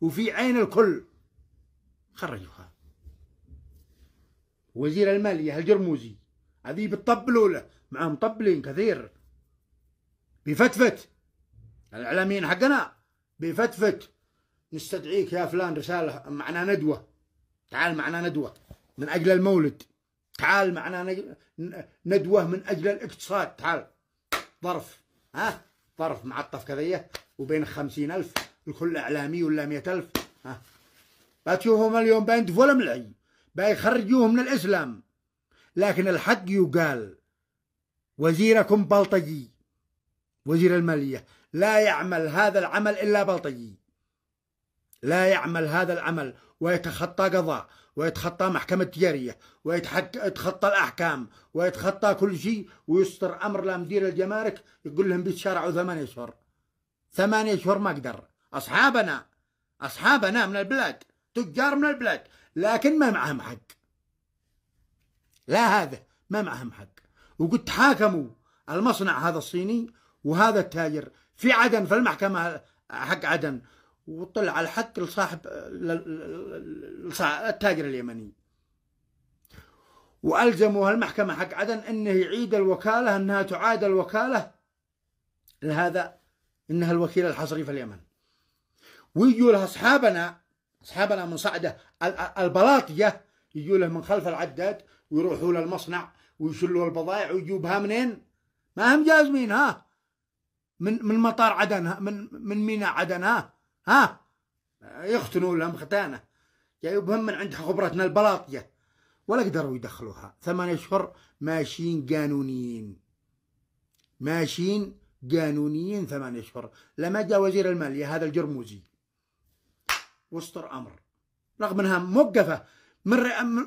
وفي عين الكل خرجوها وزير المالية الجرموزي هذه بتطبلوا له معهم طبلين كثير بفتفت الإعلاميين حقنا بفتفت نستدعيك يا فلان رسالة معنا ندوة تعال معنا ندوة من أجل المولد تعال معنا ندوة من أجل الاقتصاد تعال ظرف ها ظرف معطف كذية وبين خمسين ألف الكل اعلامي ولا 100000 ها بتشوفهم اليوم بينتفوا الملعي بيخرجوه من الاسلام لكن الحق يقال وزيركم بلطجي وزير الماليه لا يعمل هذا العمل الا بلطجي لا يعمل هذا العمل ويتخطى قضاء ويتخطى محكمة تجارية ويتخطى الأحكام ويتخطى كل شيء ويصدر أمر لمدير الجمارك يقول لهم بيتشارعوا ثمانية أشهر ثمانية أشهر ما أقدر أصحابنا أصحابنا من البلاد تجار من البلاد لكن ما معهم حق لا هذا ما معهم حق وقد تحاكموا المصنع هذا الصيني وهذا التاجر في عدن في المحكمة حق عدن وطلع الحق لصاحب التاجر اليمني والزموا المحكمة حق عدن انه يعيد الوكالة انها تعاد الوكالة لهذا انها الوكيل الحصري في اليمن ويجوا لها اصحابنا اصحابنا من صعده البلاطيه يجوا له من خلف العداد ويروحوا للمصنع ويشلوا البضائع ويجوا بها منين؟ ما هم جازمين ها من من مطار عدن من من ميناء عدن ها ها يختنوا لهم ختانه جايبهم يعني من عند خبرتنا البلاطيه ولا قدروا يدخلوها ثمان اشهر ماشيين قانونيين ماشيين قانونيين ثمان اشهر لما جاء وزير الماليه هذا الجرموزي وسطر امر رغم انها موقفه من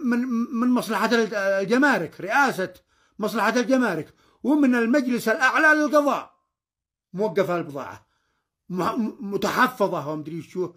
من من مصلحه الجمارك رئاسه مصلحه الجمارك ومن المجلس الاعلى للقضاء موقفه البضاعه متحفظه ومدري شو